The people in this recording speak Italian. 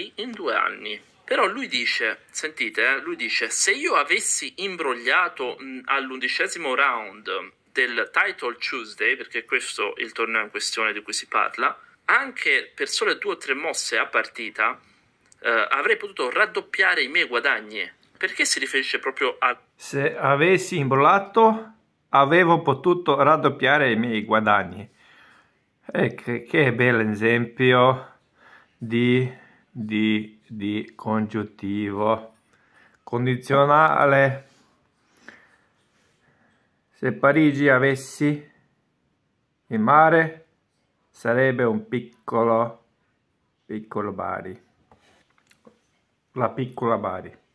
morti in due anni. Però lui dice, sentite, eh, lui dice, se io avessi imbrogliato mm, all'undicesimo round del Title Tuesday, perché questo è il torneo in questione di cui si parla, anche per sole due o tre mosse a partita eh, avrei potuto raddoppiare i miei guadagni. Perché si riferisce proprio a... Se avessi imbrogliato, avevo potuto raddoppiare i miei guadagni. Eh, che, che bel esempio di di, di congiuntivo. Condizionale. Se Parigi avessi il mare sarebbe un piccolo, piccolo Bari. La piccola Bari.